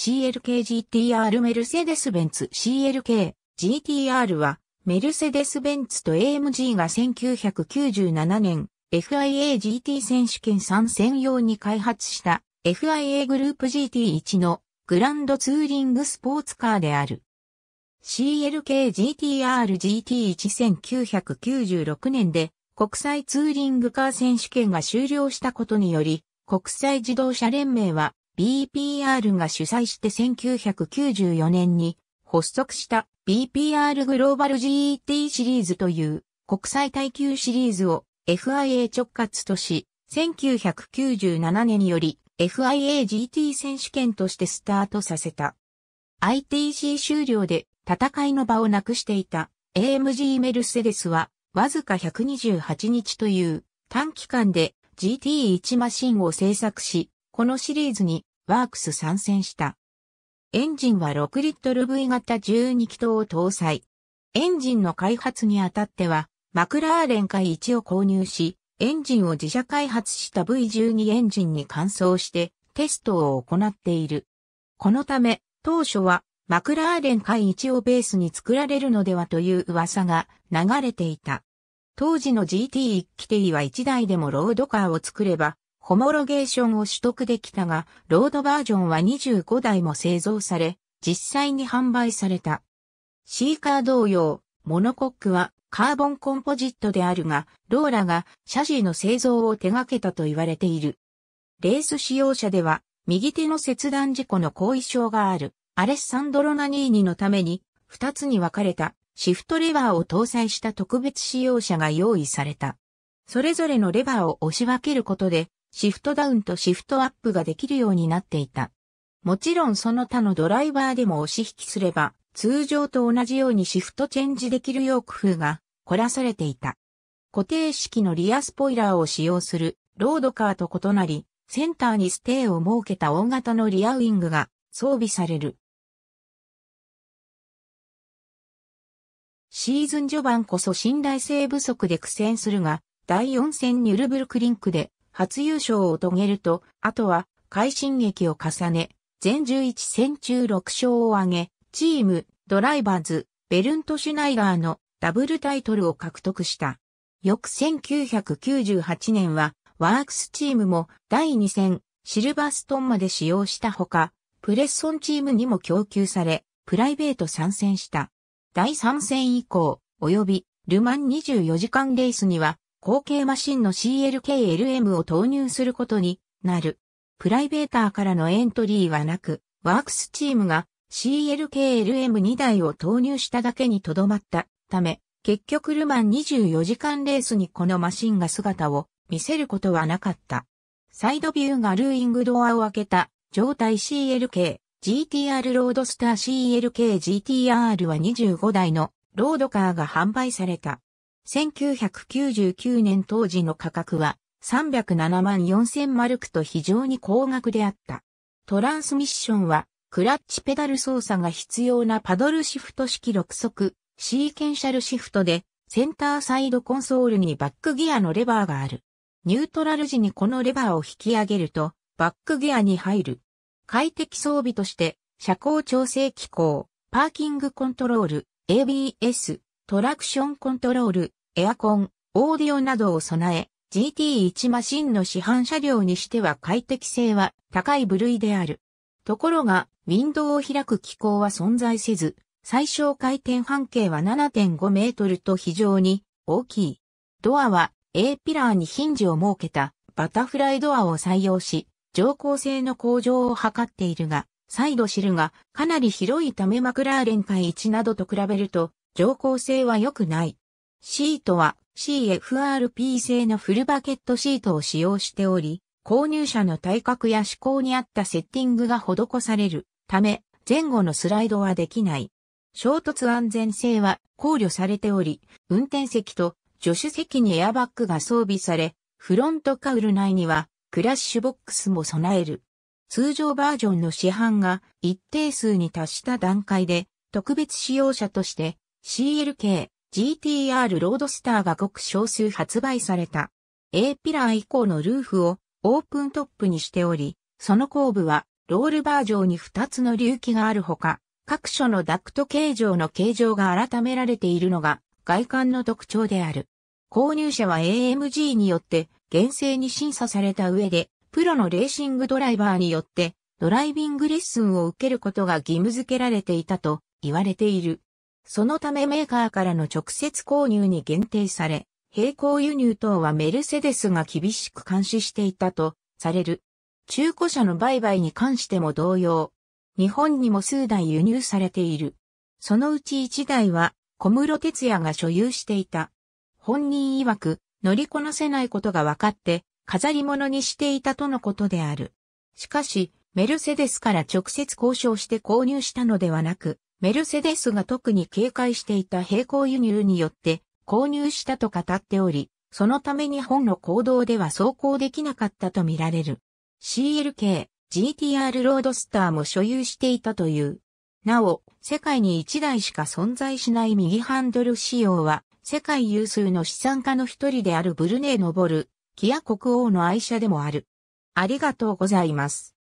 CLK-GTR メルセデス・ベンツ CLK-GTR はメルセデス・ベンツと AMG が1997年 FIA-GT 選手権参戦用に開発した FIA グループ GT1 のグランドツーリングスポーツカーである。CLK-GTR-GT11996 年で国際ツーリングカー選手権が終了したことにより国際自動車連盟は BPR が主催して1994年に発足した BPR グローバル GET シリーズという国際耐久シリーズを FIA 直轄とし、1997年により FIAGT 選手権としてスタートさせた。ITC 終了で戦いの場をなくしていた AMG メルセデスはわずか128日という短期間で GT1 マシンを制作し、このシリーズにワークス参戦した。エンジンは6リットル V 型12気筒を搭載。エンジンの開発にあたっては、マクラーレン会1を購入し、エンジンを自社開発した V12 エンジンに換装してテストを行っている。このため、当初はマクラーレン会1をベースに作られるのではという噂が流れていた。当時の GT1 規定は1台でもロードカーを作れば、ホモロゲーションを取得できたが、ロードバージョンは25台も製造され、実際に販売された。シーカー同様、モノコックはカーボンコンポジットであるが、ローラがシャジーの製造を手掛けたと言われている。レース使用者では、右手の切断事故の後遺症がある、アレッサンドロ・ナニーニのために、二つに分かれた、シフトレバーを搭載した特別使用車が用意された。それぞれのレバーを押し分けることで、シフトダウンとシフトアップができるようになっていた。もちろんその他のドライバーでも押し引きすれば、通常と同じようにシフトチェンジできるよう工夫が凝らされていた。固定式のリアスポイラーを使用するロードカーと異なり、センターにステーを設けた大型のリアウィングが装備される。シーズン序盤こそ信頼性不足で苦戦するが、第4戦ニュルブルクリンクで初優勝を遂げると、あとは快進撃を重ね、全11戦中6勝を挙げ、チーム、ドライバーズ、ベルント・シュナイダーのダブルタイトルを獲得した。翌1998年は、ワークスチームも第2戦、シルバーストンまで使用したほか、プレッソンチームにも供給され、プライベート参戦した。第3戦以降、及び、ルマン24時間レースには、後継マシンの CLKLM を投入することになる。プライベーターからのエントリーはなく、ワークスチームが CLKLM2 台を投入しただけにとどまったため、結局ルマン24時間レースにこのマシンが姿を見せることはなかった。サイドビューがルーイングドアを開けた状態 CLK、GTR ロードスター CLK GTR は25台のロードカーが販売された。1999年当時の価格は307万4000マルクと非常に高額であった。トランスミッションは、クラッチペダル操作が必要なパドルシフト式6速、シーケンシャルシフトで、センターサイドコンソールにバックギアのレバーがある。ニュートラル時にこのレバーを引き上げると、バックギアに入る。快適装備として、車高調整機構、パーキングコントロール、ABS、トラクションコントロール、エアコン、オーディオなどを備え、GT1 マシンの市販車両にしては快適性は高い部類である。ところが、ウィンドウを開く機構は存在せず、最小回転半径は7.5メートルと非常に大きい。ドアは A ピラーにヒンジを設けたバタフライドアを採用し、乗降性の向上を図っているが、再度知るがかなり広いためマクラーレン界1などと比べると、乗降性は良くない。シートは CFRP 製のフルバケットシートを使用しており、購入者の体格や思考に合ったセッティングが施されるため、前後のスライドはできない。衝突安全性は考慮されており、運転席と助手席にエアバッグが装備され、フロントカウル内にはクラッシュボックスも備える。通常バージョンの市販が一定数に達した段階で特別使用者として CLK GTR ロードスターがごく少数発売された。A ピラー以降のルーフをオープントップにしており、その後部はロールバー上に2つの隆起があるほか、各所のダクト形状の形状が改められているのが外観の特徴である。購入者は AMG によって厳正に審査された上で、プロのレーシングドライバーによってドライビングレッスンを受けることが義務付けられていたと言われている。そのためメーカーからの直接購入に限定され、並行輸入等はメルセデスが厳しく監視していたとされる。中古車の売買に関しても同様、日本にも数台輸入されている。そのうち1台は小室哲也が所有していた。本人曰く乗りこなせないことが分かって飾り物にしていたとのことである。しかし、メルセデスから直接交渉して購入したのではなく、メルセデスが特に警戒していた並行輸入によって購入したと語っており、そのために本の行動では走行できなかったとみられる。CLK、GTR ロードスターも所有していたという。なお、世界に1台しか存在しない右ハンドル仕様は、世界有数の資産家の一人であるブルネー・ノボル、キア国王の愛車でもある。ありがとうございます。